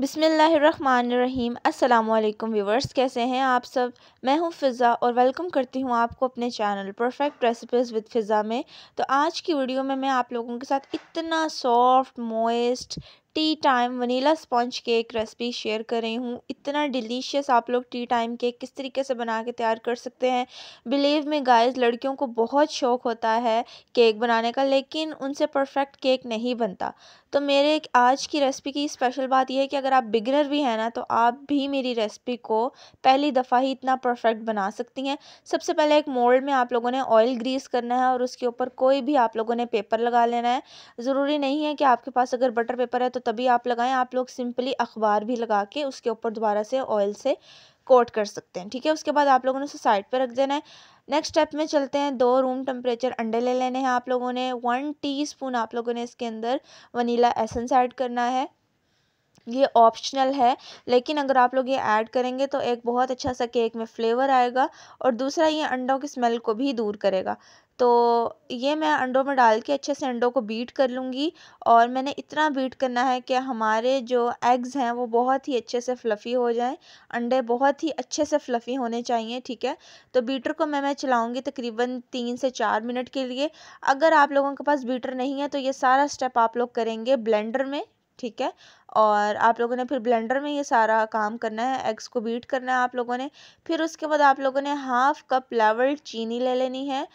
बिसमीम् अल्लाम व्यूवर्स कैसे हैं आप सब मैं हूं फ़िज़ा और वेलकम करती हूं आपको अपने channel perfect recipes with Fiza में तो आज की वीडियो में मैं आप लोगों के साथ इतना soft moist tea time vanilla sponge cake recipe share कर रही हूँ इतना डिलीशियस आप लोग टी टाइम केक किस तरीके से बना के तैयार कर सकते हैं बिलीव में गाइस लड़कियों को बहुत शौक होता है केक बनाने का लेकिन उनसे परफेक्ट केक नहीं बनता तो मेरे आज की रेसिपी की स्पेशल बात यह है कि अगर आप बिगनर भी हैं ना तो आप भी मेरी रेसिपी को पहली दफ़ा ही इतना परफेक्ट बना सकती हैं सबसे पहले एक मोल्ड में आप लोगों ने ऑयल ग्रीस करना है और उसके ऊपर कोई भी आप लोगों ने पेपर लगा लेना है ज़रूरी नहीं है कि आपके पास अगर बटर पेपर है तो तो तभी आप लगाएं आप लोग सिंपली अखबार भी लगा के उसके ऊपर दोबारा से ऑयल से कोट कर सकते हैं ठीक है उसके बाद आप लोगों ने उसे साइड पर रख देना है नेक्स्ट स्टेप में चलते हैं दो रूम टेम्परेचर अंडे ले लेने हैं आप लोगों ने वन टी आप लोगों ने इसके अंदर वनीला एसेंस ऐड करना है ये ऑप्शनल है लेकिन अगर आप लोग ये ऐड करेंगे तो एक बहुत अच्छा सा केक में फ्लेवर आएगा और दूसरा ये अंडों की स्मेल को भी दूर करेगा तो ये मैं अंडों में डाल के अच्छे से अंडों को बीट कर लूँगी और मैंने इतना बीट करना है कि हमारे जो एग्ज़ हैं वो बहुत ही अच्छे से फ्लफ़ी हो जाएं अंडे बहुत ही अच्छे से फ्लफ़ी होने चाहिए ठीक है तो बीटर को मैं मैं चलाऊँगी तकरीबन तीन से चार मिनट के लिए अगर आप लोगों के पास बीटर नहीं है तो ये सारा स्टेप आप लोग करेंगे ब्लेंडर में ठीक है और आप लोगों ने फिर ब्लेंडर में ये सारा काम करना है एग्स को बीट करना है आप लोगों ने फिर उसके बाद आप लोगों ने हाफ़ कप लेवल चीनी ले लेनी है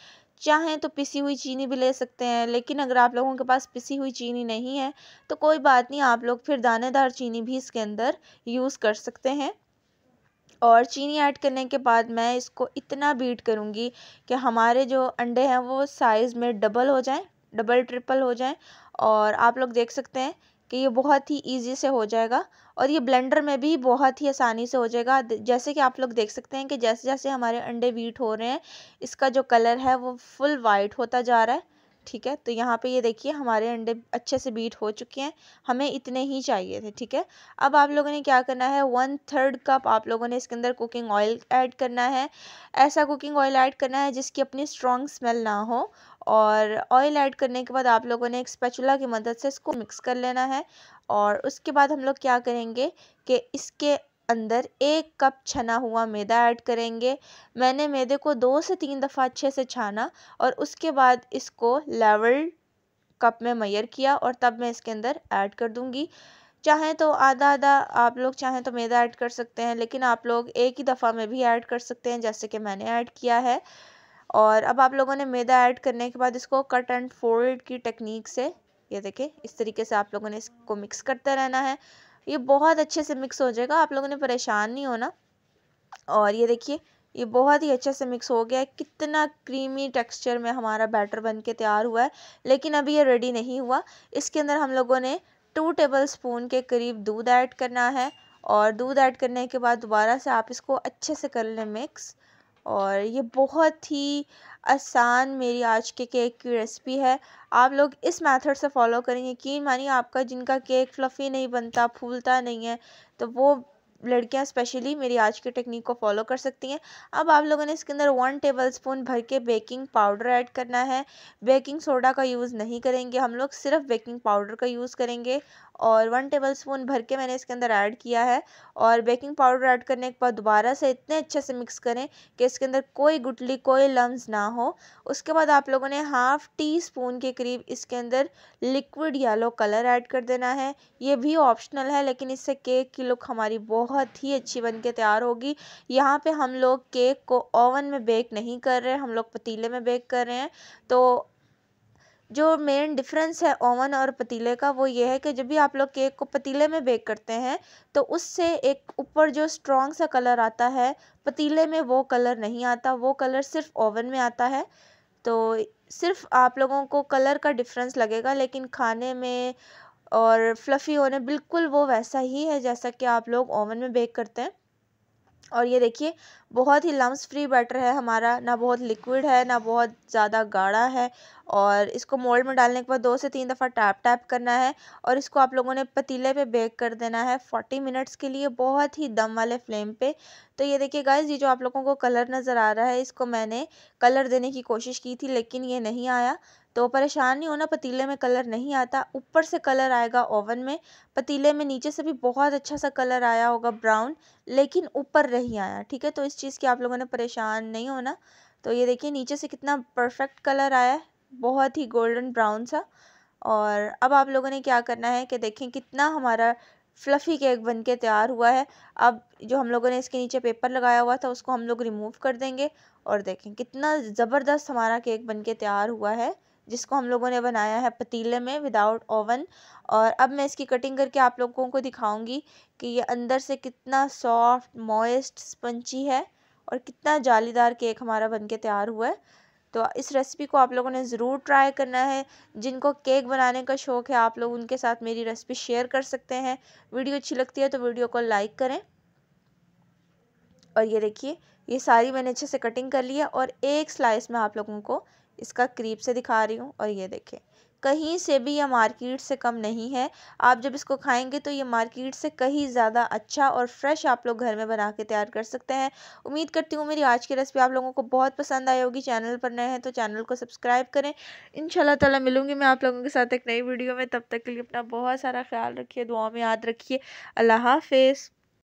चाहें तो पिसी हुई चीनी भी ले सकते हैं लेकिन अगर आप लोगों के पास पिसी हुई चीनी नहीं है तो कोई बात नहीं आप लोग फिर दानेदार चीनी भी इसके अंदर यूज़ कर सकते हैं और चीनी ऐड करने के बाद मैं इसको इतना बीट करूँगी कि हमारे जो अंडे हैं वो साइज़ में डबल हो जाएं डबल ट्रिपल हो जाएं और आप लोग देख सकते हैं कि ये बहुत ही ईजी से हो जाएगा और ये ब्लेंडर में भी बहुत ही आसानी से हो जाएगा जैसे कि आप लोग देख सकते हैं कि जैसे जैसे हमारे अंडे वीट हो रहे हैं इसका जो कलर है वो फुल वाइट होता जा रहा है ठीक है तो यहाँ पे ये देखिए हमारे अंडे अच्छे से बीट हो चुके हैं हमें इतने ही चाहिए थे ठीक है अब आप लोगों ने क्या करना है वन थर्ड कप आप लोगों ने इसके अंदर कुकिंग ऑयल ऐड करना है ऐसा कुकिंग ऑयल ऐड करना है जिसकी अपनी स्ट्रॉन्ग स्मेल ना हो और ऑयल ऐड करने के बाद आप लोगों ने एक स्पेचुला की मदद से इसको मिक्स कर लेना है और उसके बाद हम लोग क्या करेंगे कि इसके अंदर एक कप छना हुआ मैदा ऐड करेंगे मैंने मैदे को दो से तीन दफ़ा अच्छे से छाना और उसके बाद इसको लेवल कप में मैयर किया और तब मैं इसके अंदर ऐड कर दूंगी चाहें तो आधा आधा आप लोग चाहें तो मैदा ऐड कर सकते हैं लेकिन आप लोग एक ही दफ़ा में भी ऐड कर सकते हैं जैसे कि मैंने ऐड किया है और अब आप लोगों ने मैदा ऐड करने के बाद इसको कट एंड फोल्ड की टेक्निक से ये देखें इस तरीके से आप लोगों ने इसको मिक्स करते रहना है ये बहुत अच्छे से मिक्स हो जाएगा आप लोगों ने परेशान नहीं होना और ये देखिए ये बहुत ही अच्छे से मिक्स हो गया है कितना क्रीमी टेक्सचर में हमारा बैटर बन के तैयार हुआ है लेकिन अभी ये रेडी नहीं हुआ इसके अंदर हम लोगों ने टू टेबल स्पून के करीब दूध ऐड करना है और दूध ऐड करने के बाद दोबारा से आप इसको अच्छे से कर लें मिक्स और ये बहुत ही आसान मेरी आज के केक की रेसिपी है आप लोग इस मेथड से फॉलो करें यकीन मानिए आपका जिनका केक फ्लफ़ी नहीं बनता फूलता नहीं है तो वो लड़कियां स्पेशली मेरी आज की टेक्निक को फॉलो कर सकती हैं अब आप लोगों ने इसके अंदर वन टेबल स्पून भर के बेकिंग पाउडर ऐड करना है बेकिंग सोडा का यूज़ नहीं करेंगे हम लोग सिर्फ बेकिंग पाउडर का यूज़ करेंगे और वन टेबल स्पून भर के मैंने इसके अंदर ऐड किया है और बेकिंग पाउडर ऐड करने के बाद दोबारा से इतने अच्छे से मिक्स करें कि इसके अंदर कोई गुटली कोई लम्स ना हो उसके बाद आप लोगों ने हाफ़ टी स्पून के करीब इसके अंदर लिक्विड येलो कलर ऐड कर देना है ये भी ऑप्शनल है लेकिन इससे केक की लुक हमारी बहुत ही अच्छी बन के तैयार होगी यहाँ पर हम लोग केक को ओवन में बेक नहीं कर रहे हम लोग पतीले में बेक कर रहे हैं तो जो मेन डिफरेंस है ओवन और पतीले का वो ये है कि जब भी आप लोग केक को पतीले में बेक करते हैं तो उससे एक ऊपर जो स्ट्रॉन्ग सा कलर आता है पतीले में वो कलर नहीं आता वो कलर सिर्फ ओवन में आता है तो सिर्फ आप लोगों को कलर का डिफरेंस लगेगा लेकिन खाने में और फ्लफ़ी होने बिल्कुल वो वैसा ही है जैसा कि आप लोग ओवन में बेक करते हैं और ये देखिए बहुत ही लम्स फ्री बैटर है हमारा ना बहुत लिक्विड है ना बहुत ज़्यादा गाढ़ा है और इसको मोल्ड में डालने के बाद दो से तीन दफ़ा टैप टैप करना है और इसको आप लोगों ने पतीले पे बेक कर देना है फोर्टी मिनट्स के लिए बहुत ही दम वाले फ्लेम पे तो ये देखिए गाइज ये जो आप लोगों को कलर नज़र आ रहा है इसको मैंने कलर देने की कोशिश की थी लेकिन ये नहीं आया तो परेशान नहीं होना पतीले में कलर नहीं आता ऊपर से कलर आएगा ओवन में पतीले में नीचे से भी बहुत अच्छा सा कलर आया होगा ब्राउन लेकिन ऊपर नहीं आया ठीक है तो इस चीज़ की आप लोगों ने परेशान नहीं होना तो ये देखिए नीचे से कितना परफेक्ट कलर आया है बहुत ही गोल्डन ब्राउन सा और अब आप लोगों ने क्या करना है कि देखें कितना हमारा फ्लफ़ी केक बन के तैयार हुआ है अब जो हम लोगों ने इसके नीचे पेपर लगाया हुआ था उसको हम लोग रिमूव कर देंगे और देखें कितना ज़बरदस्त हमारा केक बन के तैयार हुआ है जिसको हम लोगों ने बनाया है पतीले में विदाउट ओवन और अब मैं इसकी कटिंग करके आप लोगों को दिखाऊंगी कि ये अंदर से कितना सॉफ्ट मॉइस्ट स्पंची है और कितना जालीदार केक हमारा बनके तैयार हुआ है तो इस रेसिपी को आप लोगों ने ज़रूर ट्राई करना है जिनको केक बनाने का शौक़ है आप लोग उनके साथ मेरी रेसिपी शेयर कर सकते हैं वीडियो अच्छी लगती है तो वीडियो को लाइक करें और ये देखिए ये सारी मैंने अच्छे से कटिंग कर ली है और एक स्लाइस में आप लोगों को इसका करीब से दिखा रही हूँ और ये देखें कहीं से भी यह मार्केट से कम नहीं है आप जब इसको खाएंगे तो ये मार्केट से कहीं ज़्यादा अच्छा और फ्रेश आप लोग घर में बना के तैयार कर सकते हैं उम्मीद करती हूँ मेरी आज की रेसिपी आप लोगों को बहुत पसंद आई होगी चैनल पर नए हैं तो चैनल को सब्सक्राइब करें इन ताला मिलूंगी मैं आप लोगों के साथ एक नई वीडियो में तब तक के लिए अपना बहुत सारा ख्याल रखिए दुआ में याद रखिए अल्लाह हाफिज़